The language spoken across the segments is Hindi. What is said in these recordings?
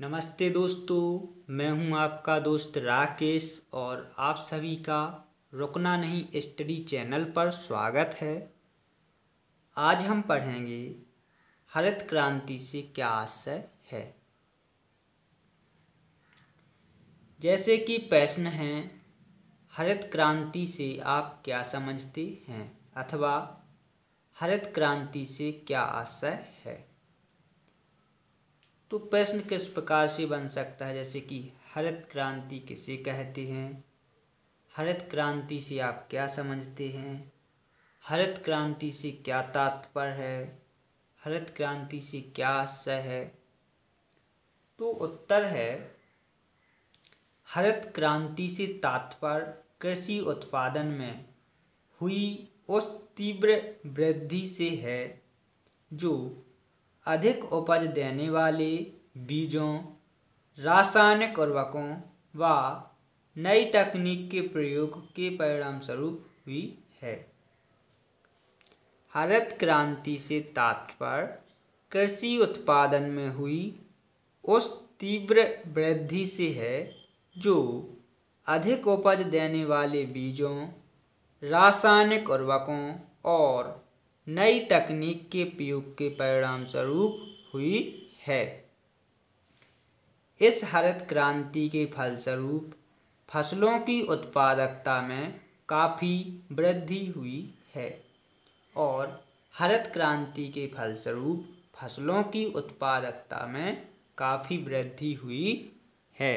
नमस्ते दोस्तों मैं हूं आपका दोस्त राकेश और आप सभी का रुकना नहीं स्टडी चैनल पर स्वागत है आज हम पढ़ेंगे हरित क्रांति से क्या आशय है जैसे कि प्रश्न है हरित क्रांति से आप क्या समझते हैं अथवा हरित क्रांति से क्या आशय है तो प्रश्न किस प्रकार से बन सकता है जैसे कि हरित क्रांति किसे कहते हैं हरित क्रांति से आप क्या समझते हैं हरित क्रांति से क्या तात्पर्य है हरित क्रांति से क्या आशय है तो उत्तर है हरित क्रांति से तात्पर्य कृषि उत्पादन में हुई उस तीव्र वृद्धि से है जो अधिक उपज देने वाले बीजों रासायनिक उर्वरकों व नई तकनीक के प्रयोग के परिणामस्वरूप हुई है हरित क्रांति से तात्पर्य कृषि उत्पादन में हुई उस तीव्र वृद्धि से है जो अधिक उपज देने वाले बीजों रासायनिक उर्वरकों और नई तकनीक के प्रयोग के परिणाम स्वरूप हुई है इस हरित क्रांति के फलस्वरूप फसलों की उत्पादकता में काफ़ी वृद्धि हुई है और हरित क्रांति के फलस्वरूप फसलों की उत्पादकता में काफ़ी वृद्धि हुई है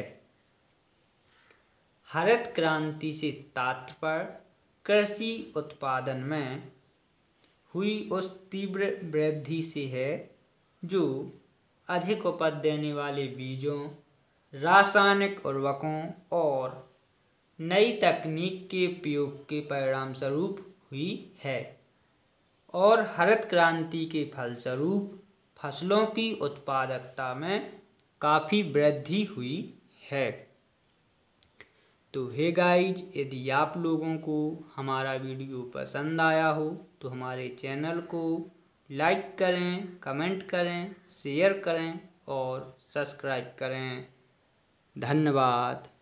हरित क्रांति से तात्पर्य कृषि उत्पादन में हुई उस तीव्र वृद्धि से है जो अधिक उपज देने वाले बीजों रासायनिक उर्वकों और नई तकनीक के प्रयोग के परिणाम स्वरूप हुई है और हरित क्रांति के फलस्वरूप फसलों की उत्पादकता में काफ़ी वृद्धि हुई है तो हे गाइज यदि आप लोगों को हमारा वीडियो पसंद आया हो तो हमारे चैनल को लाइक करें कमेंट करें शेयर करें और सब्सक्राइब करें धन्यवाद